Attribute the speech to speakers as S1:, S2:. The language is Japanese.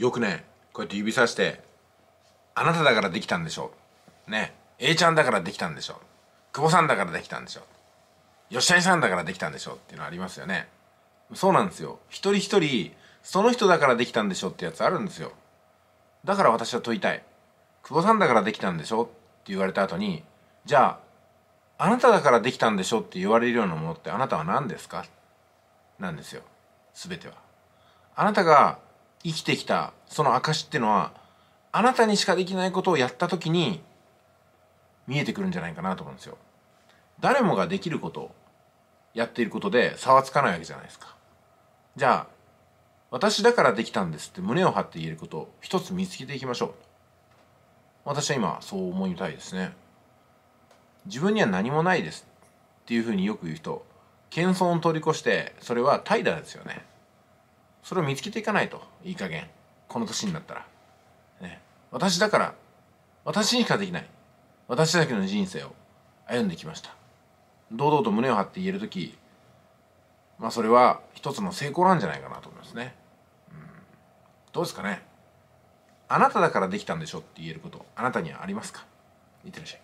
S1: よくねこうやって指さして「あなただからできたんでしょう」ね「A ちゃんだからできたんでしょう」「久保さんだからできたんでしょう」「吉谷さんだからできたんでしょう」っていうのありますよね。そうなんですよ。一人一人その人だからできたんでしょってやつあるんですよ。だから私は問いたい。久保さんだからできたんでしょって言われた後にじゃああなただからできたんでしょって言われるようなものってあなたは何ですかなんですよ。全ては。あなたが生きてきたその証っていうのはあなたにしかできないことをやった時に見えてくるんじゃないかなと思うんですよ。誰もができることやっていることで差はつかないわけじゃないですか。じゃあ私だからできたんですって胸を張って言えることを一つ見つけていきましょう。私は今そう思いたいですね。自分には何もないですっていうふうによく言う人謙遜を通り越してそれは怠惰ですよね。それを見つけていかないといい加減この年になったら、ね、私だから私にしかできない私だけの人生を歩んできました堂々と胸を張って言える時まあそれは一つの成功なんじゃないかなと思いま
S2: すね、うん、
S1: どうですかねあなただからできたんでしょって言えることあなたにはありますかいってらっしゃい